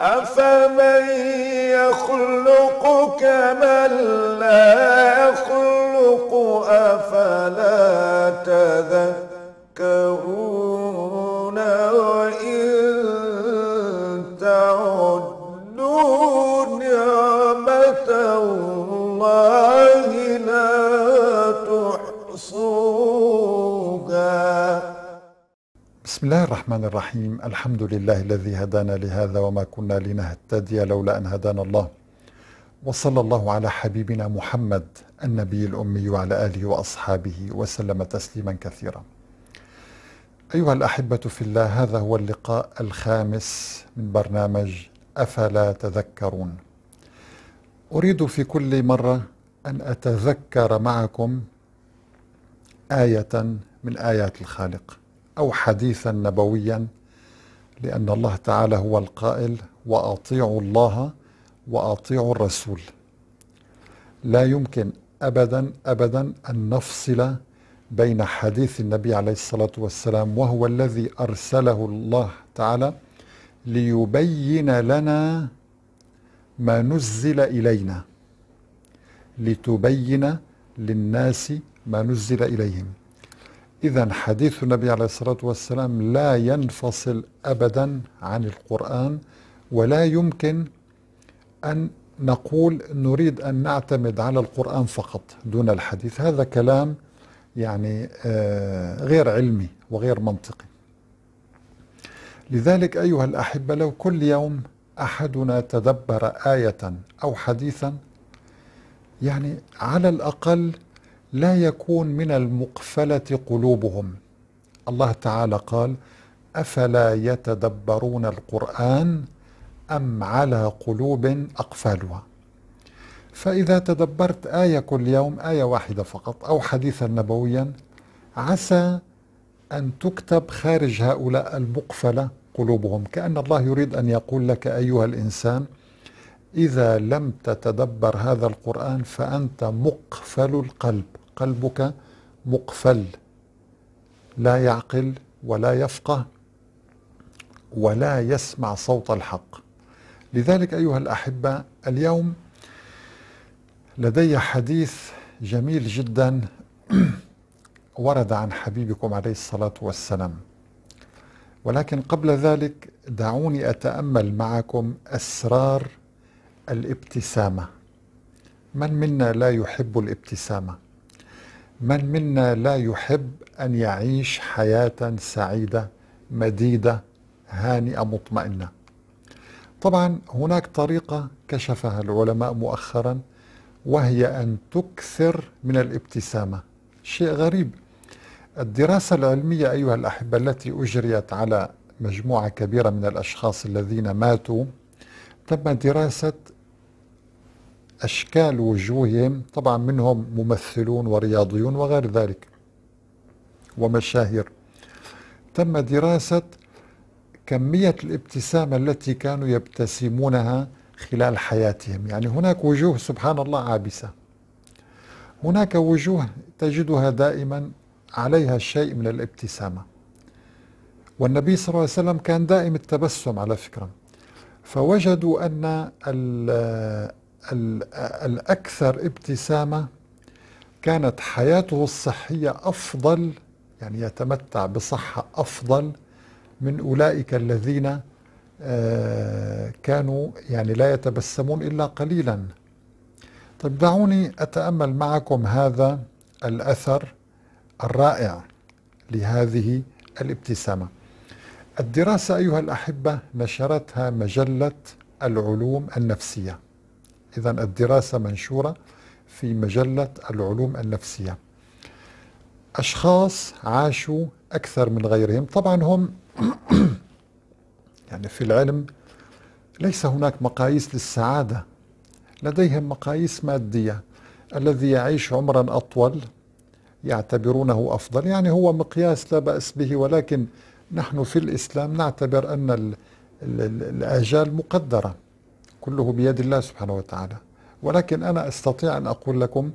أفمن يخلق كمن لا يخلق أفلا تذكرون بسم الله الرحمن الرحيم الحمد لله الذي هدانا لهذا وما كنا لنهتدي لولا أن هدانا الله وصلى الله على حبيبنا محمد النبي الأمي وعلى آله وأصحابه وسلم تسليما كثيرا أيها الأحبة في الله هذا هو اللقاء الخامس من برنامج أفلا تذكرون أريد في كل مرة أن أتذكر معكم آية من آيات الخالق أو حديثا نبويا لأن الله تعالى هو القائل وأطيعوا الله وأطيعوا الرسول لا يمكن أبدا أبدا أن نفصل بين حديث النبي عليه الصلاة والسلام وهو الذي أرسله الله تعالى ليبين لنا ما نزل إلينا لتبين للناس ما نزل إليهم إذا حديث النبي عليه الصلاة والسلام لا ينفصل أبدا عن القرآن ولا يمكن أن نقول نريد أن نعتمد على القرآن فقط دون الحديث هذا كلام يعني آه، غير علمي وغير منطقي لذلك أيها الأحبة لو كل يوم أحدنا تدبر آية أو حديثا يعني على الأقل لا يكون من المقفله قلوبهم الله تعالى قال افلا يتدبرون القران ام على قلوب اقفالها فاذا تدبرت ايه كل يوم ايه واحده فقط او حديثا نبويا عسى ان تكتب خارج هؤلاء المقفله قلوبهم كان الله يريد ان يقول لك ايها الانسان اذا لم تتدبر هذا القران فانت مقفل القلب قلبك مقفل لا يعقل ولا يفقه ولا يسمع صوت الحق لذلك ايها الاحبه اليوم لدي حديث جميل جدا ورد عن حبيبكم عليه الصلاه والسلام ولكن قبل ذلك دعوني اتامل معكم اسرار الابتسامه من منا لا يحب الابتسامه من منا لا يحب ان يعيش حياه سعيده مديده هانئه مطمئنه طبعا هناك طريقه كشفها العلماء مؤخرا وهي ان تكثر من الابتسامه شيء غريب الدراسه العلميه ايها الاحبه التي اجريت على مجموعه كبيره من الاشخاص الذين ماتوا تم دراسه أشكال وجوههم طبعا منهم ممثلون ورياضيون وغير ذلك ومشاهير تم دراسة كمية الابتسامة التي كانوا يبتسمونها خلال حياتهم يعني هناك وجوه سبحان الله عابسة هناك وجوه تجدها دائما عليها شيء من الابتسامة والنبي صلى الله عليه وسلم كان دائم التبسم على فكرة فوجدوا أن الأكثر ابتسامة كانت حياته الصحية أفضل يعني يتمتع بصحة أفضل من أولئك الذين آه، كانوا يعني لا يتبسمون إلا قليلا طيب دعوني أتأمل معكم هذا الأثر الرائع لهذه الابتسامة الدراسة أيها الأحبة نشرتها مجلة العلوم النفسية إذا الدراسة منشورة في مجلة العلوم النفسية أشخاص عاشوا أكثر من غيرهم طبعا هم يعني في العلم ليس هناك مقاييس للسعادة لديهم مقاييس مادية الذي يعيش عمرا أطول يعتبرونه أفضل يعني هو مقياس لا بأس به ولكن نحن في الإسلام نعتبر أن الآجال مقدرة كله بيد الله سبحانه وتعالى ولكن أنا أستطيع أن أقول لكم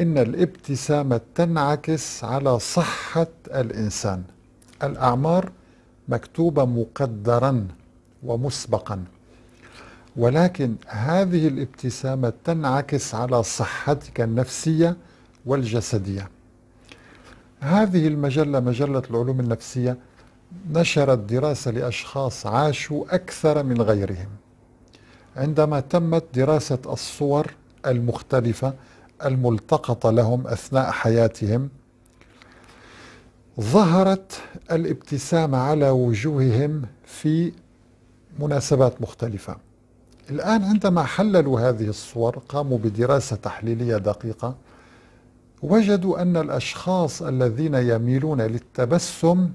إن الابتسامة تنعكس على صحة الإنسان الأعمار مكتوبة مقدرا ومسبقا ولكن هذه الابتسامة تنعكس على صحتك النفسية والجسدية هذه المجلة مجلة العلوم النفسية نشرت دراسة لأشخاص عاشوا أكثر من غيرهم عندما تمت دراسة الصور المختلفة الملتقطة لهم أثناء حياتهم ظهرت الابتسامة على وجوههم في مناسبات مختلفة الآن عندما حللوا هذه الصور قاموا بدراسة تحليلية دقيقة وجدوا أن الأشخاص الذين يميلون للتبسم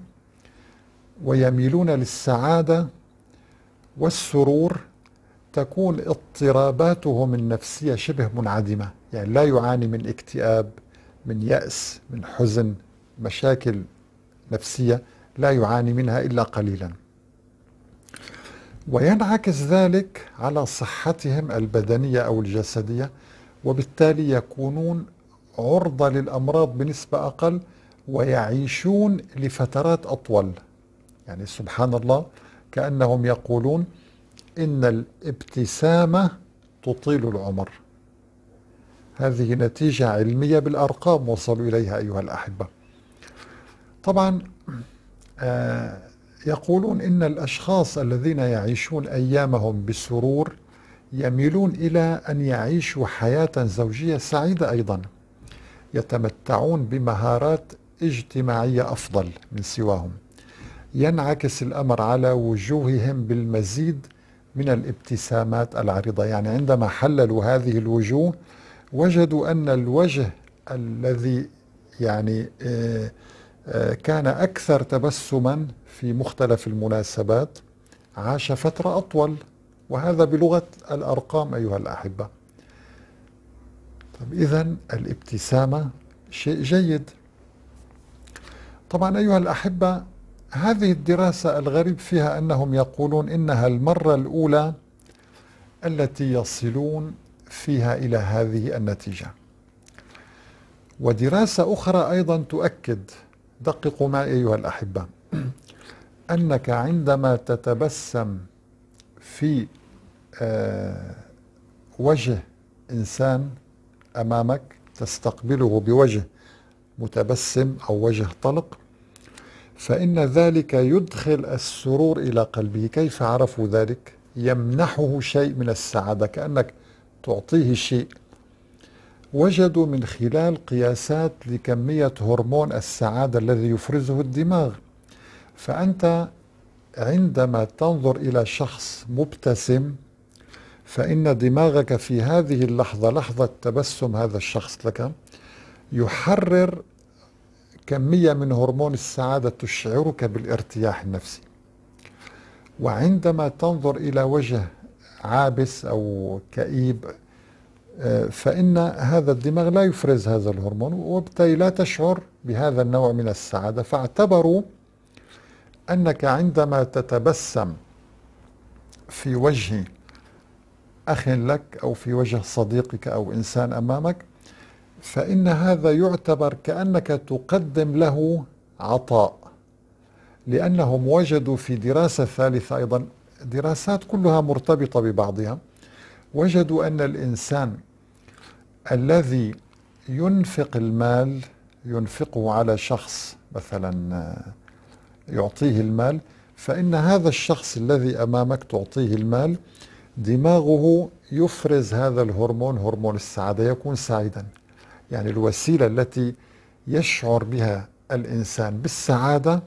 ويميلون للسعادة والسرور تكون اضطراباتهم النفسية شبه منعدمة يعني لا يعاني من اكتئاب من يأس من حزن مشاكل نفسية لا يعاني منها إلا قليلا وينعكس ذلك على صحتهم البدنية أو الجسدية وبالتالي يكونون عرضة للأمراض بنسبة أقل ويعيشون لفترات أطول يعني سبحان الله كأنهم يقولون إن الابتسامة تطيل العمر هذه نتيجة علمية بالأرقام وصلوا إليها أيها الأحبة طبعا آه يقولون إن الأشخاص الذين يعيشون أيامهم بسرور يميلون إلى أن يعيشوا حياة زوجية سعيدة أيضا يتمتعون بمهارات اجتماعية أفضل من سواهم ينعكس الأمر على وجوههم بالمزيد من الابتسامات العريضة يعني عندما حللوا هذه الوجوه وجدوا أن الوجه الذي يعني آه، آه، كان أكثر تبسما في مختلف المناسبات عاش فترة أطول وهذا بلغة الأرقام أيها الأحبة طب إذا الابتسامة شيء جيد طبعا أيها الأحبة هذه الدراسة الغريب فيها أنهم يقولون إنها المرة الأولى التي يصلون فيها إلى هذه النتيجة ودراسة أخرى أيضا تؤكد دققوا معي أيها الأحبة أنك عندما تتبسم في آه، وجه إنسان أمامك تستقبله بوجه متبسم أو وجه طلق فإن ذلك يدخل السرور إلى قلبه كيف عرفوا ذلك؟ يمنحه شيء من السعادة كأنك تعطيه شيء وجدوا من خلال قياسات لكمية هرمون السعادة الذي يفرزه الدماغ فأنت عندما تنظر إلى شخص مبتسم فإن دماغك في هذه اللحظة لحظة تبسم هذا الشخص لك يحرر كمية من هرمون السعادة تشعرك بالارتياح النفسي وعندما تنظر إلى وجه عابس أو كئيب آه، فإن هذا الدماغ لا يفرز هذا الهرمون وبالتالي لا تشعر بهذا النوع من السعادة فاعتبروا أنك عندما تتبسم في وجه أخ لك أو في وجه صديقك أو إنسان أمامك فإن هذا يعتبر كأنك تقدم له عطاء لأنهم وجدوا في دراسة ثالثة أيضا دراسات كلها مرتبطة ببعضها وجدوا أن الإنسان الذي ينفق المال ينفقه على شخص مثلا يعطيه المال فإن هذا الشخص الذي أمامك تعطيه المال دماغه يفرز هذا الهرمون هرمون السعادة يكون سعيدا يعني الوسيلة التي يشعر بها الإنسان بالسعادة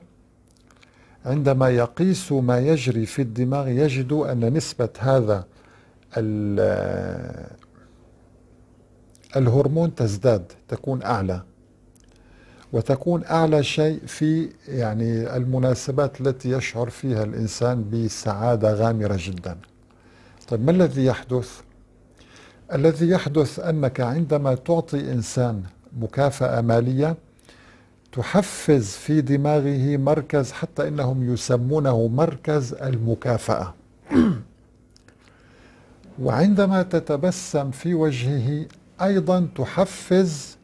عندما يقيس ما يجري في الدماغ يجد أن نسبة هذا الهرمون تزداد تكون أعلى وتكون أعلى شيء في يعني المناسبات التي يشعر فيها الإنسان بسعادة غامرة جدا طيب ما الذي يحدث؟ الذي يحدث أنك عندما تعطي إنسان مكافأة مالية تحفز في دماغه مركز حتى إنهم يسمونه مركز المكافأة وعندما تتبسم في وجهه أيضا تحفز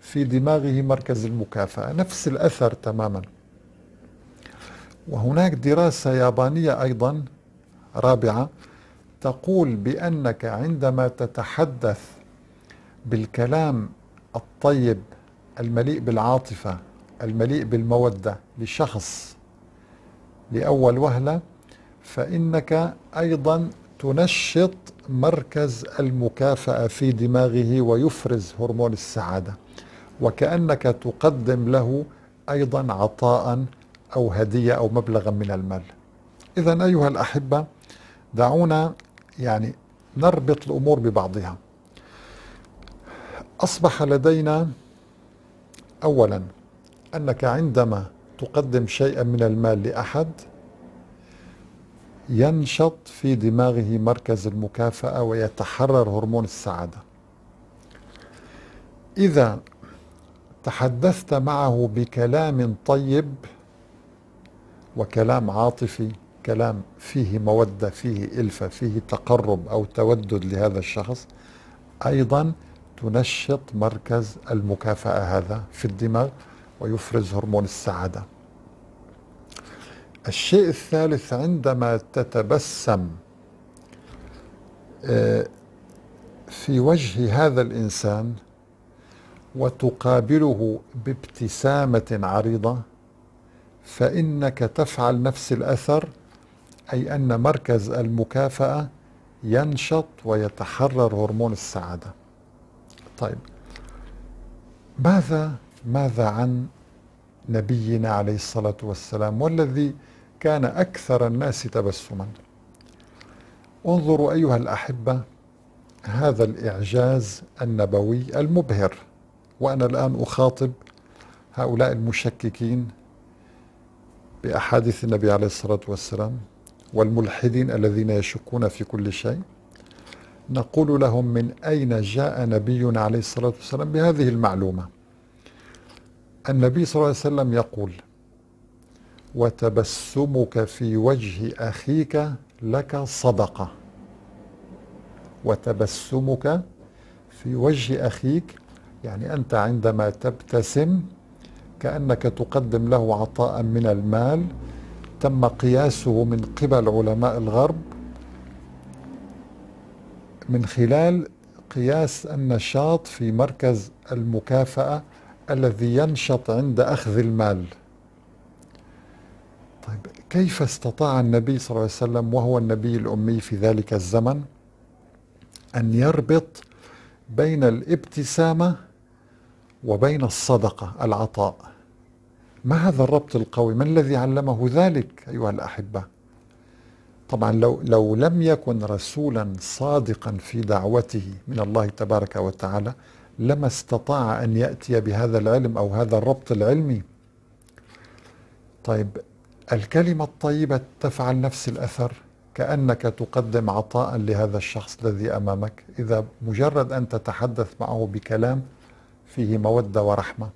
في دماغه مركز المكافأة نفس الأثر تماما وهناك دراسة يابانية أيضا رابعة تقول بانك عندما تتحدث بالكلام الطيب المليء بالعاطفه المليء بالموده لشخص لاول وهله فانك ايضا تنشط مركز المكافاه في دماغه ويفرز هرمون السعاده وكانك تقدم له ايضا عطاء او هديه او مبلغا من المال اذا ايها الاحبه دعونا يعني نربط الأمور ببعضها أصبح لدينا أولا أنك عندما تقدم شيئا من المال لأحد ينشط في دماغه مركز المكافأة ويتحرر هرمون السعادة إذا تحدثت معه بكلام طيب وكلام عاطفي كلام فيه مودة فيه ألفة فيه تقرب أو تودد لهذا الشخص أيضا تنشط مركز المكافأة هذا في الدماغ ويفرز هرمون السعادة الشيء الثالث عندما تتبسم آه، في وجه هذا الإنسان وتقابله بابتسامة عريضة فإنك تفعل نفس الأثر أي أن مركز المكافأة ينشط ويتحرر هرمون السعادة طيب ماذا ماذا عن نبينا عليه الصلاة والسلام والذي كان أكثر الناس تبسما انظروا أيها الأحبة هذا الإعجاز النبوي المبهر وأنا الآن أخاطب هؤلاء المشككين بأحاديث النبي عليه الصلاة والسلام والملحدين الذين يشكون في كل شيء نقول لهم من أين جاء نبينا عليه الصلاة والسلام بهذه المعلومة النبي صلى الله عليه وسلم يقول وتبسمك في وجه أخيك لك صدقة وتبسمك في وجه أخيك يعني أنت عندما تبتسم كأنك تقدم له عطاء من المال تم قياسه من قبل علماء الغرب من خلال قياس النشاط في مركز المكافأة الذي ينشط عند أخذ المال طيب كيف استطاع النبي صلى الله عليه وسلم وهو النبي الأمي في ذلك الزمن أن يربط بين الابتسامة وبين الصدقة العطاء ما هذا الربط القوي ما الذي علمه ذلك أيها الأحبة طبعا لو, لو لم يكن رسولا صادقا في دعوته من الله تبارك وتعالى لما استطاع أن يأتي بهذا العلم أو هذا الربط العلمي طيب الكلمة الطيبة تفعل نفس الأثر كأنك تقدم عطاء لهذا الشخص الذي أمامك إذا مجرد أن تتحدث معه بكلام فيه مودة ورحمة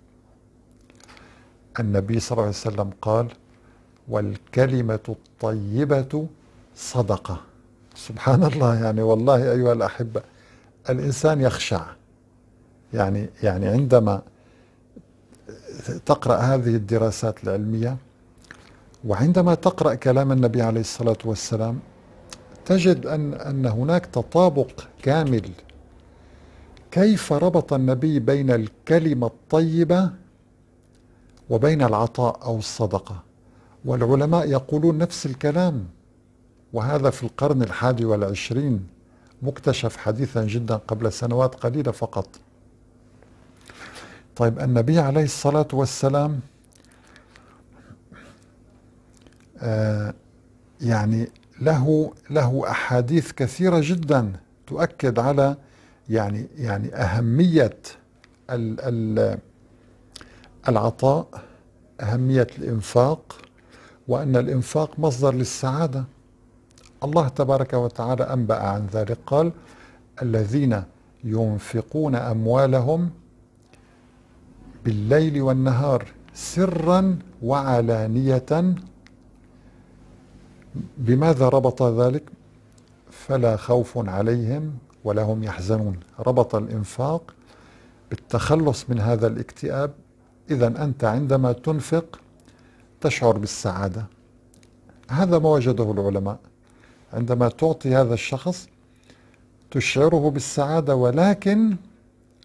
النبي صلى الله عليه وسلم قال والكلمة الطيبة صدقة سبحان الله يعني والله أيها الأحبة الإنسان يخشع يعني يعني عندما تقرأ هذه الدراسات العلمية وعندما تقرأ كلام النبي عليه الصلاة والسلام تجد أن, أن هناك تطابق كامل كيف ربط النبي بين الكلمة الطيبة وبين العطاء أو الصدقة والعلماء يقولون نفس الكلام وهذا في القرن الحادي والعشرين مكتشف حديثا جدا قبل سنوات قليلة فقط طيب النبي عليه الصلاة والسلام آه يعني له له أحاديث كثيرة جدا تؤكد على يعني يعني أهمية ال ال العطاء أهمية الإنفاق وأن الإنفاق مصدر للسعادة الله تبارك وتعالى أنبأ عن ذلك قال الذين ينفقون أموالهم بالليل والنهار سرا وعلانية بماذا ربط ذلك فلا خوف عليهم ولا هم يحزنون ربط الإنفاق بالتخلص من هذا الاكتئاب إذا أنت عندما تنفق تشعر بالسعادة هذا ما وجده العلماء عندما تعطي هذا الشخص تشعره بالسعادة ولكن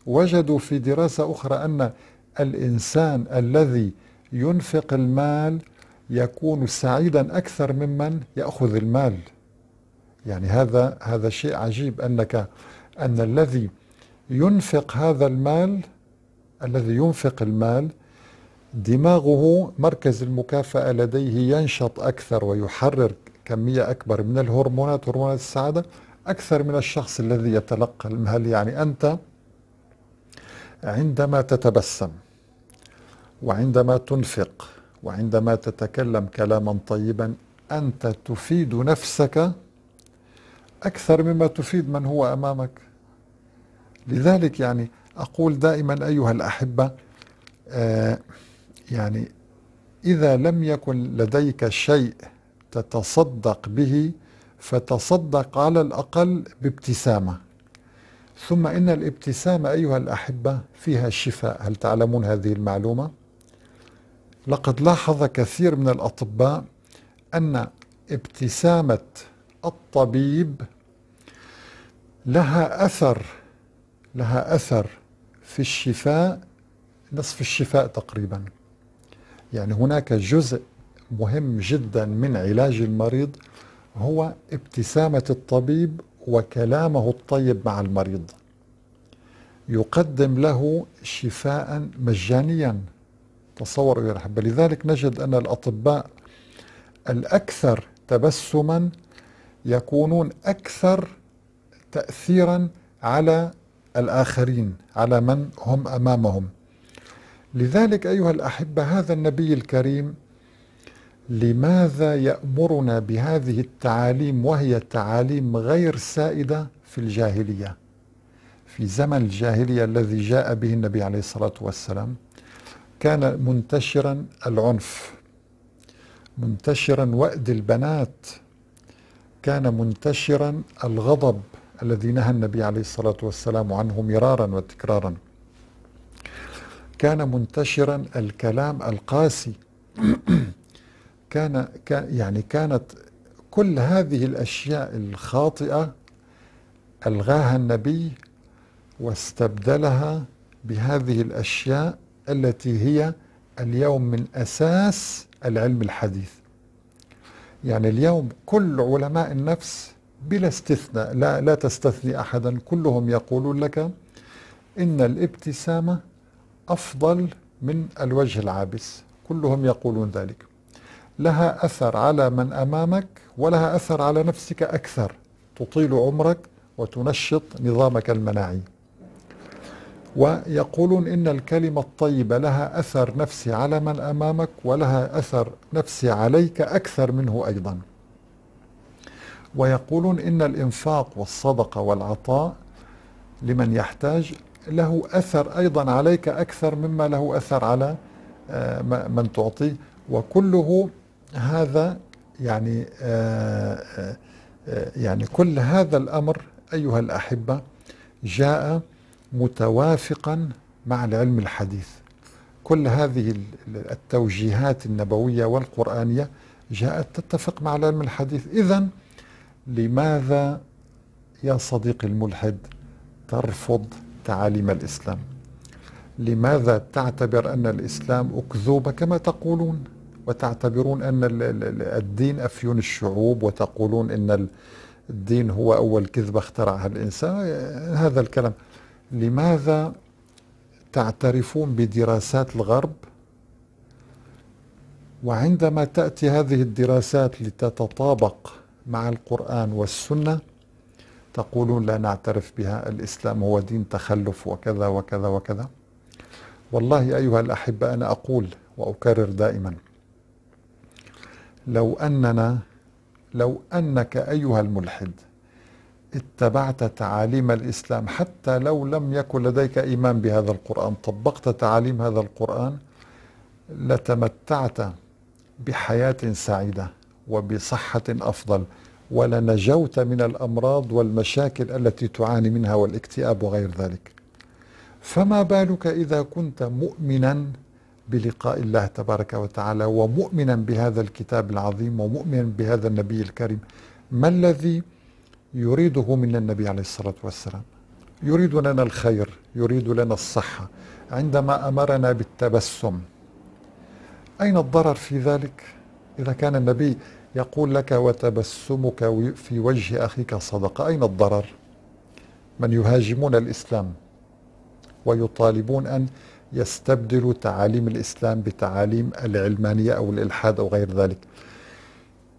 وجدوا في دراسة أخرى أن الإنسان الذي ينفق المال يكون سعيدا أكثر ممن يأخذ المال يعني هذا هذا شيء عجيب أنك أن الذي ينفق هذا المال الذي ينفق المال دماغه مركز المكافأة لديه ينشط أكثر ويحرر كمية أكبر من الهرمونات هرمونات السعادة أكثر من الشخص الذي يتلقى المال يعني أنت عندما تتبسم وعندما تنفق وعندما تتكلم كلاما طيبا أنت تفيد نفسك أكثر مما تفيد من هو أمامك لذلك يعني أقول دائما أيها الأحبة آه، يعني إذا لم يكن لديك شيء تتصدق به فتصدق على الأقل بابتسامة ثم إن الابتسامة أيها الأحبة فيها شفاء هل تعلمون هذه المعلومة؟ لقد لاحظ كثير من الأطباء أن ابتسامة الطبيب لها أثر لها أثر في الشفاء نصف الشفاء تقريبا يعني هناك جزء مهم جدا من علاج المريض هو ابتسامة الطبيب وكلامه الطيب مع المريض يقدم له شفاء مجانيا تصور يا رحبة لذلك نجد أن الأطباء الأكثر تبسما يكونون أكثر تأثيرا على الآخرين على من هم أمامهم لذلك أيها الأحبة هذا النبي الكريم لماذا يأمرنا بهذه التعاليم وهي تعاليم غير سائدة في الجاهلية في زمن الجاهلية الذي جاء به النبي عليه الصلاة والسلام كان منتشرا العنف منتشرا وأد البنات كان منتشرا الغضب الذي نهى النبي عليه الصلاة والسلام عنه مرارا وتكرارا كان منتشرا الكلام القاسي كان يعني كانت كل هذه الأشياء الخاطئة ألغاها النبي واستبدلها بهذه الأشياء التي هي اليوم من أساس العلم الحديث يعني اليوم كل علماء النفس بلا استثناء لا, لا تستثني أحدا كلهم يقولون لك إن الابتسامة أفضل من الوجه العابس كلهم يقولون ذلك لها أثر على من أمامك ولها أثر على نفسك أكثر تطيل عمرك وتنشط نظامك المناعي ويقولون إن الكلمة الطيبة لها أثر نفسي على من أمامك ولها أثر نفسي عليك أكثر منه أيضا ويقولون إن الإنفاق والصدقة والعطاء لمن يحتاج له أثر أيضا عليك أكثر مما له أثر على آه، من تعطيه وكله هذا يعني آه، آه، يعني كل هذا الأمر أيها الأحبة جاء متوافقا مع العلم الحديث كل هذه التوجيهات النبوية والقرآنية جاءت تتفق مع العلم الحديث إذا لماذا يا صديقي الملحد ترفض تعاليم الإسلام لماذا تعتبر أن الإسلام أكذوبة كما تقولون وتعتبرون أن الدين أفيون الشعوب وتقولون أن الدين هو أول كذبة اخترعها الإنسان هذا الكلام لماذا تعترفون بدراسات الغرب وعندما تأتي هذه الدراسات لتتطابق مع القرآن والسنة تقولون لا نعترف بها الإسلام هو دين تخلف وكذا وكذا وكذا والله أيها الأحبة أنا أقول وأكرر دائما لو أننا لو أنك أيها الملحد اتبعت تعاليم الإسلام حتى لو لم يكن لديك إيمان بهذا القرآن طبقت تعاليم هذا القرآن لتمتعت بحياة سعيدة وبصحة أفضل ولنجوت من الأمراض والمشاكل التي تعاني منها والاكتئاب وغير ذلك فما بالك إذا كنت مؤمنا بلقاء الله تبارك وتعالى ومؤمنا بهذا الكتاب العظيم ومؤمنا بهذا النبي الكريم ما الذي يريده من النبي عليه الصلاة والسلام يريد لنا الخير يريد لنا الصحة عندما أمرنا بالتبسم أين الضرر في ذلك إذا كان النبي يقول لك وتبسمك في وجه أخيك صدقة أين الضرر من يهاجمون الإسلام ويطالبون أن يستبدلوا تعاليم الإسلام بتعاليم العلمانية أو الإلحاد أو غير ذلك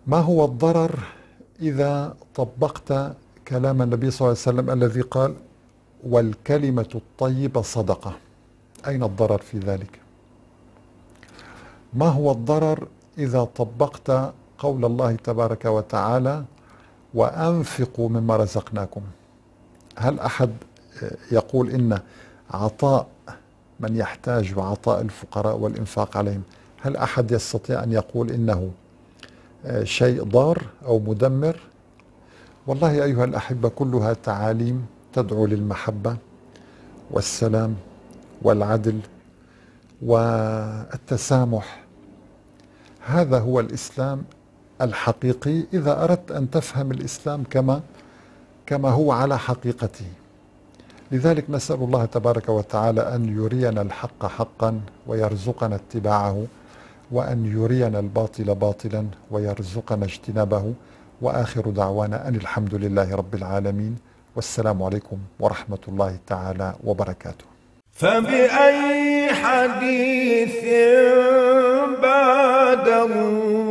ما هو الضرر إذا طبقت كلام النبي صلى الله عليه وسلم الذي قال والكلمة الطيبة صدقة أين الضرر في ذلك؟ ما هو الضرر إذا طبقت قول الله تبارك وتعالى وأنفقوا مما رزقناكم هل أحد يقول إن عطاء من يحتاج وعطاء الفقراء والإنفاق عليهم هل أحد يستطيع أن يقول إنه شيء ضار أو مدمر والله أيها الأحبة كلها تعاليم تدعو للمحبة والسلام والعدل والتسامح هذا هو الإسلام الحقيقي إذا أردت أن تفهم الإسلام كما كما هو على حقيقته لذلك نسأل الله تبارك وتعالى أن يرينا الحق حقا ويرزقنا اتباعه وأن يرينا الباطل باطلا ويرزقنا اجتنابه وآخر دعوانا أن الحمد لله رب العالمين والسلام عليكم ورحمة الله تعالى وبركاته فبأي حديث بعده